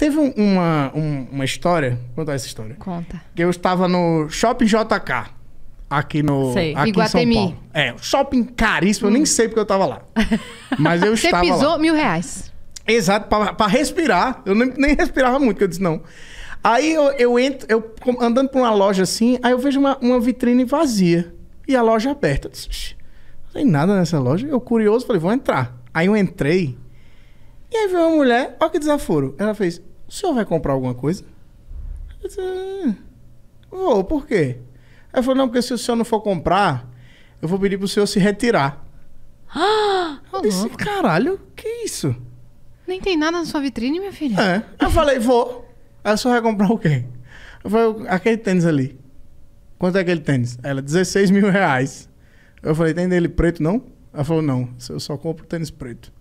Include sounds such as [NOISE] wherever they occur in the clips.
Teve uma, um, uma história. Vou contar essa história. Conta. Que eu estava no Shopping JK. Aqui no. Sei. Aqui Iguatemi. em São Paulo. É, shopping caríssimo, hum. eu nem hum. sei porque eu estava lá. [LAUGHS] Mas eu Você estava. Você pisou lá. mil reais. Exato, para respirar. Eu nem, nem respirava muito, que eu disse não. Aí eu, eu entro, eu andando por uma loja assim, aí eu vejo uma, uma vitrine vazia e a loja aberta. Eu disse, não tem nada nessa loja. Eu curioso, falei, vou entrar. Aí eu entrei. E aí veio uma mulher, olha que desaforo. Ela fez, o senhor vai comprar alguma coisa? Eu disse, ah, vou, por quê? Aí falou, não, porque se o senhor não for comprar, eu vou pedir pro senhor se retirar. Ah, eu [GASPS] disse, caralho, que isso? Nem tem nada na sua vitrine, minha filha. É. Eu falei, vou. Aí o senhor vai comprar o quê? Eu falei, aquele tênis ali. Quanto é aquele tênis? Ela, 16 mil reais. Eu falei, tem dele preto, não? Ela falou, não, eu só compro tênis preto.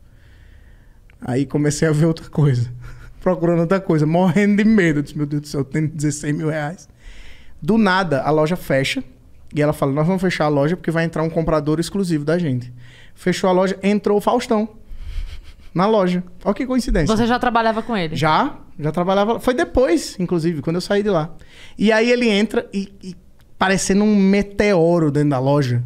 Aí comecei a ver outra coisa procurando outra coisa, morrendo de medo. Eu disse, meu Deus do céu, eu tenho 16 mil reais. Do nada, a loja fecha. E ela fala: Nós vamos fechar a loja porque vai entrar um comprador exclusivo da gente. Fechou a loja, entrou o Faustão na loja. Olha que coincidência. Você já trabalhava com ele? Já, já trabalhava. Foi depois, inclusive, quando eu saí de lá. E aí ele entra e, e parecendo um meteoro dentro da loja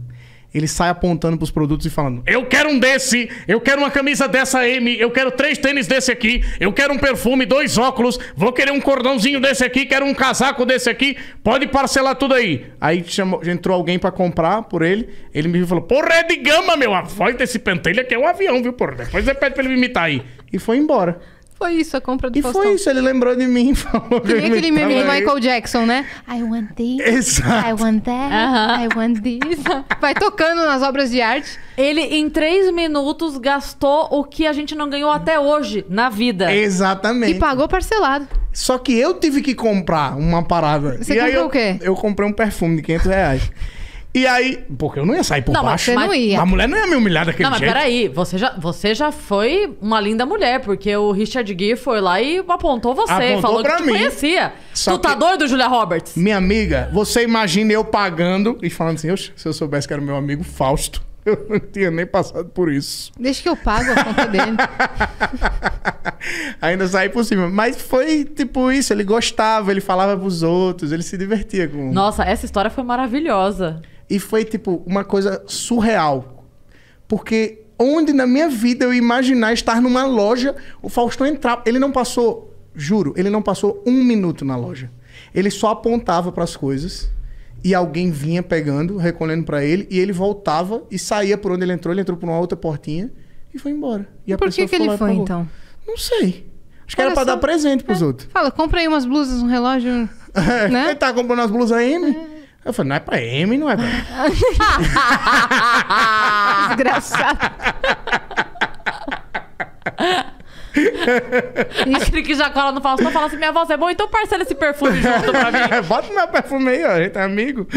ele sai apontando pros produtos e falando: Eu quero um desse, eu quero uma camisa dessa M, eu quero três tênis desse aqui, eu quero um perfume, dois óculos, vou querer um cordãozinho desse aqui, quero um casaco desse aqui, pode parcelar tudo aí. Aí chamou, entrou alguém para comprar por ele, ele me viu e falou: Porra, é de gama, meu, a voz desse pentelho aqui é um avião, viu, porra? Depois você pede pra ele me imitar aí. E foi embora. Foi isso, a compra do e Faustão. E foi isso, ele lembrou de mim. [LAUGHS] Falou que nem aquele meme do Michael Jackson, né? I want this, Exato. I want that, uh -huh. I want this. [LAUGHS] Vai tocando nas obras de arte. Ele, em três minutos, gastou o que a gente não ganhou até hoje na vida. Exatamente. E pagou parcelado. Só que eu tive que comprar uma parada. Você e comprou eu, o quê? Eu comprei um perfume de 500 reais. E aí, porque eu não ia sair por não, baixo. Mas você né? não ia. A mulher não ia me humilhar daquele não, jeito. Não, mas peraí, você já, você já foi uma linda mulher, porque o Richard Gere foi lá e apontou você, apontou falou pra que te mim. conhecia. Só tu tá doido, Julia Roberts? Minha amiga, você imagina eu pagando e falando assim, se eu soubesse que era meu amigo Fausto, [LAUGHS] eu não tinha nem passado por isso. Deixa que eu pago a conta dele. [LAUGHS] Ainda saí por cima. Mas foi tipo isso, ele gostava, ele falava pros outros, ele se divertia com... Nossa, essa história foi maravilhosa. E foi, tipo, uma coisa surreal. Porque onde na minha vida eu imaginar estar numa loja, o Faustão entrar. Ele não passou, juro, ele não passou um minuto na loja. Ele só apontava para as coisas e alguém vinha pegando, recolhendo para ele, e ele voltava e saía por onde ele entrou, ele entrou por uma outra portinha e foi embora. E, e por que, que ele foi, então? Não sei. Acho que era pra dar presente pros é. outros. Fala, compra aí umas blusas, um relógio. [LAUGHS] É. Né? Ele tá comprando as blusas M. Né? É. Eu falei, não é pra M, não é pra M. [LAUGHS] Desgraçado. Isso que já cola no Faustão fala assim: minha voz é boa, então parcela esse perfume junto pra mim. [LAUGHS] Bota meu perfume aí, ó, a gente é amigo.